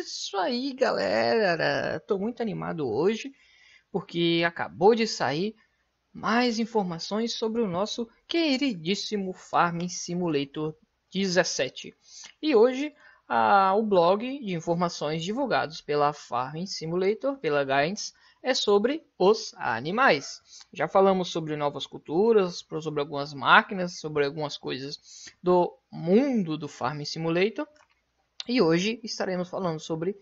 isso aí, galera! Estou muito animado hoje porque acabou de sair mais informações sobre o nosso queridíssimo Farming Simulator 17. E hoje o blog de informações divulgados pela Farming Simulator, pela Guidance, é sobre os animais. Já falamos sobre novas culturas, sobre algumas máquinas, sobre algumas coisas do mundo do Farming Simulator. E hoje estaremos falando sobre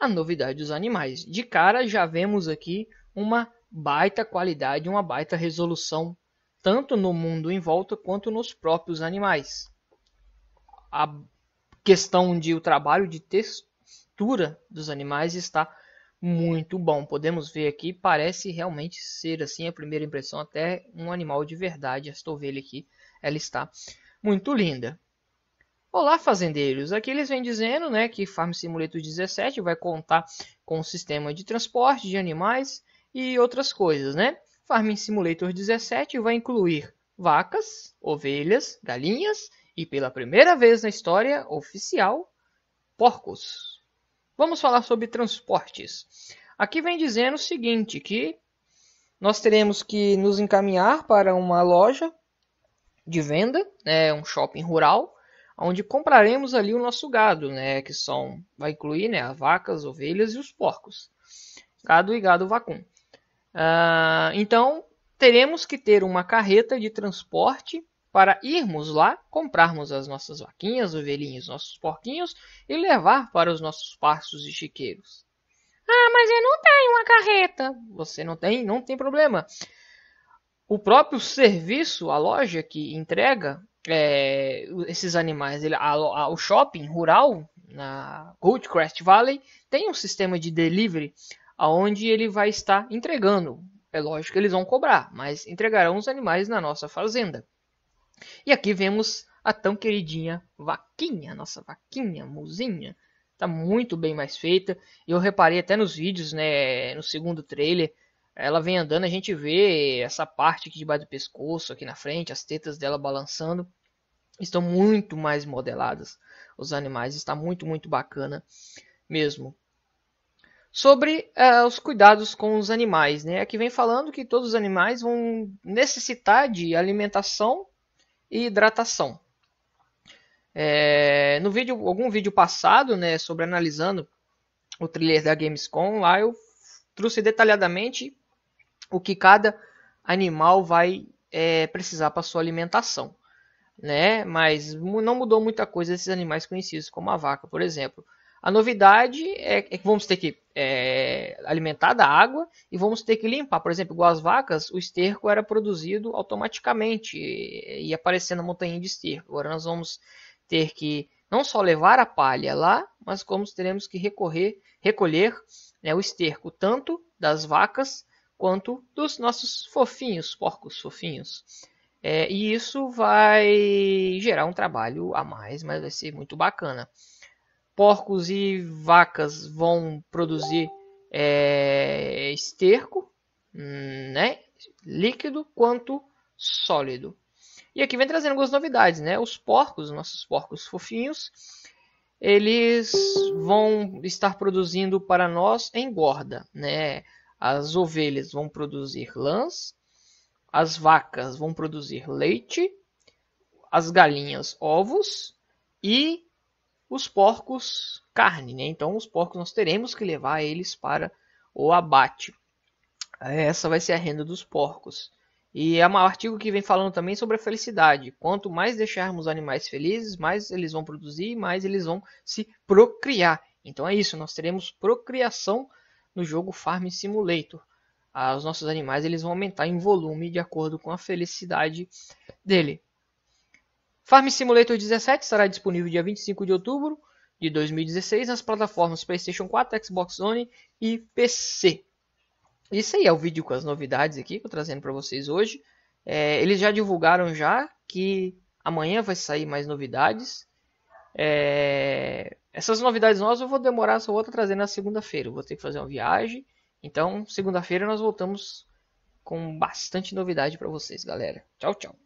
a novidade dos animais. De cara já vemos aqui uma baita qualidade, uma baita resolução, tanto no mundo em volta quanto nos próprios animais. A questão de o trabalho de textura dos animais está muito bom. Podemos ver aqui, parece realmente ser assim a primeira impressão, até um animal de verdade. Esta ovelha aqui, ela está muito linda. Olá, fazendeiros! Aqui eles vêm dizendo né, que Farm Simulator 17 vai contar com o sistema de transporte de animais e outras coisas, né? Farm Simulator 17 vai incluir vacas, ovelhas, galinhas e, pela primeira vez na história oficial, porcos. Vamos falar sobre transportes. Aqui vem dizendo o seguinte, que nós teremos que nos encaminhar para uma loja de venda, né, um shopping rural, onde compraremos ali o nosso gado, né, que são vai incluir, né, as vacas, ovelhas e os porcos. Gado e gado vacum. Uh, então, teremos que ter uma carreta de transporte para irmos lá, comprarmos as nossas vaquinhas, ovelhinhas, nossos porquinhos e levar para os nossos pastos e chiqueiros. Ah, mas eu não tenho uma carreta. Você não tem? Não tem problema. O próprio serviço, a loja que entrega é, esses animais. Ele, a, a, o shopping rural na Goldcrest Valley tem um sistema de delivery aonde ele vai estar entregando. É lógico que eles vão cobrar, mas entregarão os animais na nossa fazenda. E aqui vemos a tão queridinha vaquinha, nossa vaquinha, musinha. Tá muito bem mais feita. Eu reparei até nos vídeos, né, no segundo trailer, ela vem andando, a gente vê essa parte aqui de baixo do pescoço, aqui na frente, as tetas dela balançando estão muito mais modeladas os animais. Está muito, muito bacana mesmo. Sobre uh, os cuidados com os animais, né? Aqui vem falando que todos os animais vão necessitar de alimentação e hidratação. É, no vídeo, algum vídeo passado, né, sobre analisando o thriller da Gamescom, lá eu trouxe detalhadamente o que cada animal vai é, precisar para sua alimentação né? Mas não mudou muita coisa esses animais conhecidos, como a vaca, por exemplo. A novidade é, é, que vamos ter que é, alimentar da água e vamos ter que limpar. Por exemplo, igual as vacas, o esterco era produzido automaticamente e, e aparecendo montanha de esterco. Agora nós vamos ter que não só levar a palha lá, mas como teremos que recorrer, recolher né, o esterco tanto das vacas quanto dos nossos fofinhos, porcos fofinhos. É, e isso vai gerar um trabalho a mais, mas vai ser muito bacana. Porcos e vacas vão produzir é, esterco, hum, né? líquido quanto sólido. E aqui vem trazendo algumas novidades, né? Os porcos, nossos porcos fofinhos, eles vão estar produzindo para nós engorda, né? As ovelhas vão produzir lãs as vacas vão produzir leite, as galinhas ovos e os porcos carne, né? Então os porcos nós teremos que levar eles para o abate. Essa vai ser a renda dos porcos. E é um artigo que vem falando também sobre a felicidade. Quanto mais deixarmos os animais felizes, mais eles vão produzir, mais eles vão se procriar. Então é isso, nós teremos procriação no jogo Farm Simulator os nossos animais eles vão aumentar em volume de acordo com a felicidade dele. Farm Simulator 17 estará disponível dia 25 de outubro de 2016 nas plataformas PlayStation 4, Xbox One e PC. Isso aí é o vídeo com as novidades aqui que eu trazendo para vocês hoje. É, eles já divulgaram já que amanhã vai sair mais novidades. É, essas novidades nós eu vou demorar, só vou trazer trazendo na segunda-feira. Vou ter que fazer uma viagem então, segunda-feira nós voltamos com bastante novidade para vocês, galera. Tchau, tchau.